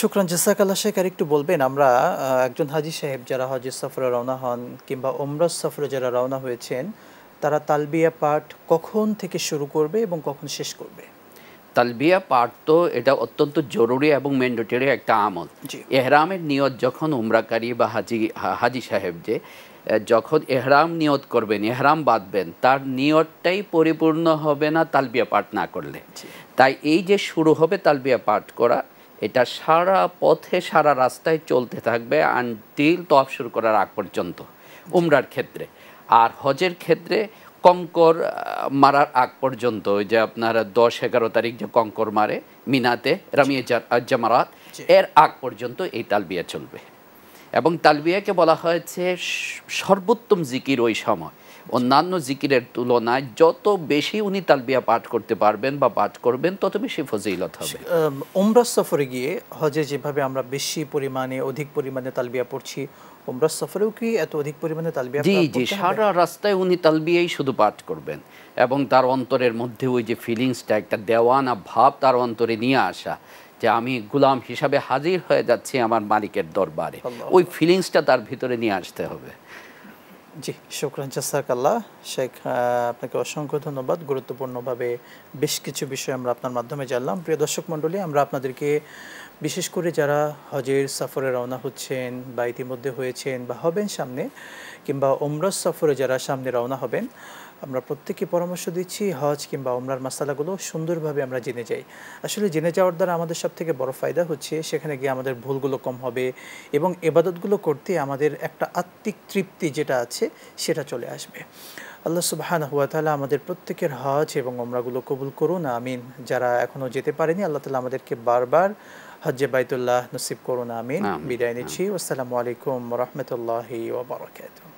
শুক্রান জাসাকাল্লা শেখ আর একটু বলবেন আমরা একজন হাজি সাহেব যারা হজের সফরে রওনা হন কিংবা ওমরাজ সফরে যারা রওনা হয়েছেন তারা তালবিয়া পাঠ কখন থেকে শুরু করবে এবং কখন শেষ করবে তালবিয়া পাঠ তো এটা অত্যন্ত জরুরি এবং ম্যান্ডেটরি একটা আমল এহরামের নিয়ত যখন উমরাকারী বা হাজি হাজি সাহেব যে যখন এহরাম নিয়ত করবেন এহরাম বাঁধবেন তার নিয়তটাই পরিপূর্ণ হবে না তালবিয়া পাঠ না করলে তাই এই যে শুরু হবে তালবিয়া পাঠ করা এটা সারা পথে সারা রাস্তায় চলতে থাকবে আনটিল তফ শুরু করার আগ পর্যন্ত উমরার ক্ষেত্রে আর হজের ক্ষেত্রে কঙ্কর মারার আগ পর্যন্ত যে আপনার দশ এগারো তারিখ যে কঙ্কর মারে মিনাতে রামিয়ে জামারাত এর আগ পর্যন্ত এই তালবিয়া চলবে এবং তালবিয়াকে বলা হয়েছে সর্বোত্তম জিকির ওই সময় অন্যান্য জিকিরের তুলনায় যত বেশি উনি তালবিয়া পাঠ করতে পারবেন বা পাঠ করবেন তত বেশি ফজিলত হবে ওমরা সফরে গিয়ে হজে যেভাবে আমরা বেশি পরিমাণে অধিক পরিমাণে তালবিয়া পড়ছি ওমরা সফরেও কি এত অধিক পরিমাণে তালবিয়া জি জি সারা রাস্তায় উনি তালবিয়াই শুধু পাঠ করবেন এবং তার অন্তরের মধ্যে ওই যে ফিলিংসটা একটা দেওয়ানা ভাব তার অন্তরে নিয়ে আসা যে আমি গুলাম হিসাবে হাজির হয়ে যাচ্ছি আমার মালিকের দরবারে ওই ফিলিংসটা তার ভিতরে নিয়ে আসতে হবে জি শুক্রান জাসাকাল্লাহ শেখ আপনাকে অসংখ্য ধন্যবাদ গুরুত্বপূর্ণভাবে বেশ কিছু বিষয় আমরা আপনার মাধ্যমে জানলাম প্রিয় দর্শক মণ্ডলী আমরা আপনাদেরকে বিশেষ করে যারা হজের সফরে রওনা হচ্ছেন বা ইতিমধ্যে হয়েছেন বা হবেন সামনে কিংবা ওমরাজ সফরে যারা সামনে রওনা হবেন আমরা প্রত্যেককে পরামর্শ দিচ্ছি হজ কিংবা ওমরার মশালাগুলো সুন্দরভাবে আমরা জেনে যাই আসলে জেনে যাওয়ার দ্বারা আমাদের সব থেকে বড় ফায়দা হচ্ছে সেখানে গিয়ে আমাদের ভুলগুলো কম হবে এবং এবাদতগুলো করতে আমাদের একটা আত্মিক তৃপ্তি যেটা আছে সেটা চলে আসবে আল্লাহ সুবাহান হুয়া তালা আমাদের প্রত্যেকের হজ এবং ওমরাগুলো কবুল করুন আমিন যারা এখনও যেতে পারেনি আল্লাহ তালা আমাদেরকে বারবার হজ্জে বাইতুল্লাহ নসিব করুন আমিন বিদায় নিচ্ছি আসসালামু আলাইকুম রহমতুল্লাহি ওবরাকাতুহ